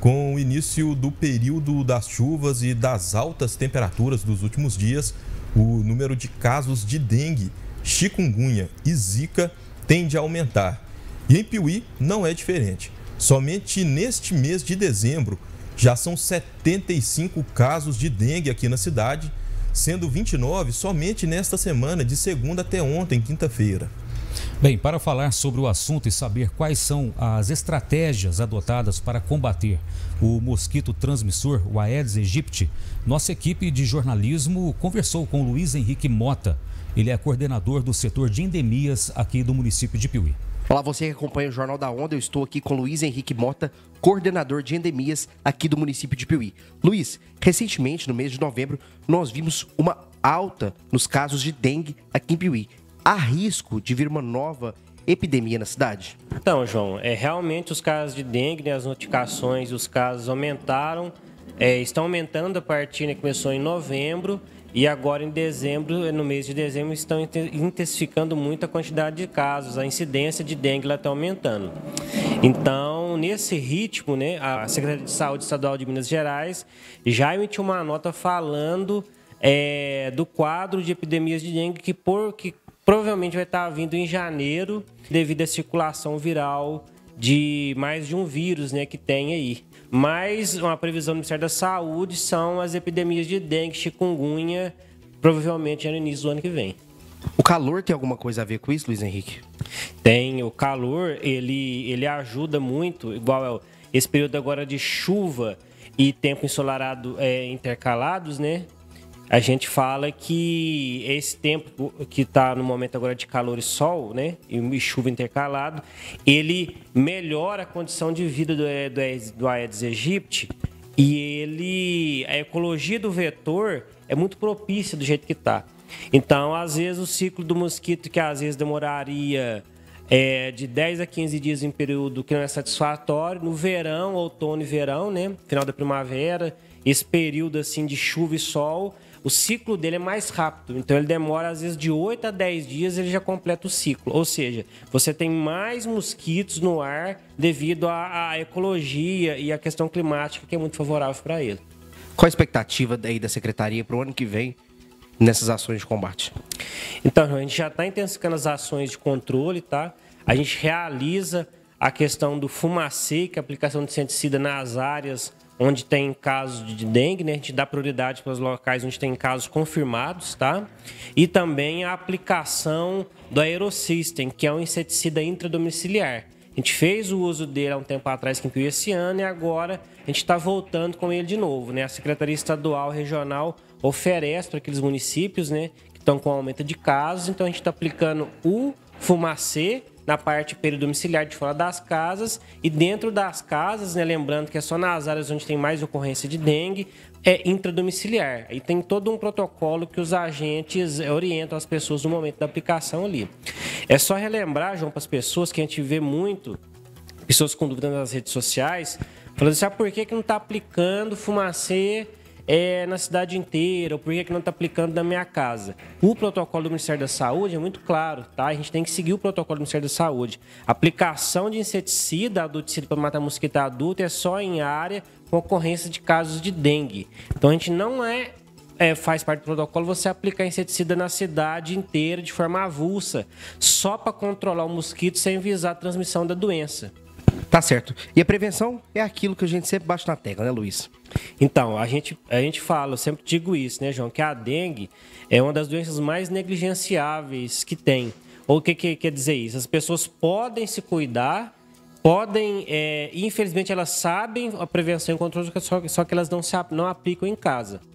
Com o início do período das chuvas e das altas temperaturas dos últimos dias, o número de casos de dengue, chikungunya e zika tende a aumentar. E em Piuí não é diferente. Somente neste mês de dezembro já são 75 casos de dengue aqui na cidade, sendo 29 somente nesta semana, de segunda até ontem, quinta-feira. Bem, para falar sobre o assunto e saber quais são as estratégias adotadas para combater o mosquito transmissor, o Aedes aegypti, nossa equipe de jornalismo conversou com Luiz Henrique Mota. Ele é coordenador do setor de endemias aqui do município de Piuí. Olá, você que acompanha o Jornal da Onda, eu estou aqui com Luiz Henrique Mota, coordenador de endemias aqui do município de Piuí. Luiz, recentemente, no mês de novembro, nós vimos uma alta nos casos de dengue aqui em Piuí há risco de vir uma nova epidemia na cidade? Então, João, é, realmente os casos de dengue, né, as notificações, os casos aumentaram, é, estão aumentando a partir, né, começou em novembro e agora em dezembro, é, no mês de dezembro, estão intensificando muito a quantidade de casos, a incidência de dengue está aumentando. Então, nesse ritmo, né, a Secretaria de Saúde Estadual de Minas Gerais já emitiu uma nota falando é, do quadro de epidemias de dengue que, por, que provavelmente vai estar vindo em janeiro, devido à circulação viral de mais de um vírus né, que tem aí. Mas uma previsão do Ministério da Saúde são as epidemias de dengue, chikungunya, provavelmente no início do ano que vem. O calor tem alguma coisa a ver com isso, Luiz Henrique? Tem, o calor ele, ele ajuda muito, igual é esse período agora de chuva e tempo ensolarado é, intercalados, né? a gente fala que esse tempo que está no momento agora de calor e sol, né, e chuva intercalado, ele melhora a condição de vida do, é, do, é, do Aedes aegypti e ele a ecologia do vetor é muito propícia do jeito que está. Então, às vezes o ciclo do mosquito que às vezes demoraria é, de 10 a 15 dias em período que não é satisfatório, no verão, outono e verão, né, final da primavera, esse período assim de chuva e sol, o ciclo dele é mais rápido. Então ele demora às vezes de 8 a 10 dias ele já completa o ciclo. Ou seja, você tem mais mosquitos no ar devido à, à ecologia e à questão climática que é muito favorável para ele. Qual a expectativa daí da secretaria para o ano que vem nessas ações de combate? Então, a gente já está intensificando as ações de controle, tá? A gente realiza a questão do fumacê, que é a aplicação de inseticida nas áreas onde tem casos de dengue, né, a gente dá prioridade para os locais onde tem casos confirmados, tá? E também a aplicação do Aerosystem, que é um inseticida intradomiciliar. A gente fez o uso dele há um tempo atrás que incluiu esse ano e agora a gente está voltando com ele de novo, né? A Secretaria Estadual Regional oferece para aqueles municípios, né, que estão com aumento de casos, então a gente está aplicando o fumacê na parte peridomiciliar de fora das casas e dentro das casas, né, lembrando que é só nas áreas onde tem mais ocorrência de dengue, é intradomiciliar. Aí tem todo um protocolo que os agentes eh, orientam as pessoas no momento da aplicação ali. É só relembrar, João, para as pessoas que a gente vê muito, pessoas com dúvidas nas redes sociais, falando assim, ah, por que, que não está aplicando fumacê é, na cidade inteira, ou por que, é que não está aplicando na minha casa. O protocolo do Ministério da Saúde é muito claro, tá? A gente tem que seguir o protocolo do Ministério da Saúde. Aplicação de inseticida, adulticida para matar mosquito adulto é só em área com ocorrência de casos de dengue. Então a gente não é é, faz parte do protocolo você aplicar inseticida na cidade inteira de forma avulsa, só para controlar o mosquito sem visar a transmissão da doença. Tá certo. E a prevenção é aquilo que a gente sempre bate na tecla, né, Luiz? Então, a gente, a gente fala, eu sempre digo isso, né, João, que a dengue é uma das doenças mais negligenciáveis que tem. Ou o que, que quer dizer isso? As pessoas podem se cuidar, podem, é, infelizmente elas sabem a prevenção e o controle, só, só que elas não, se, não aplicam em casa.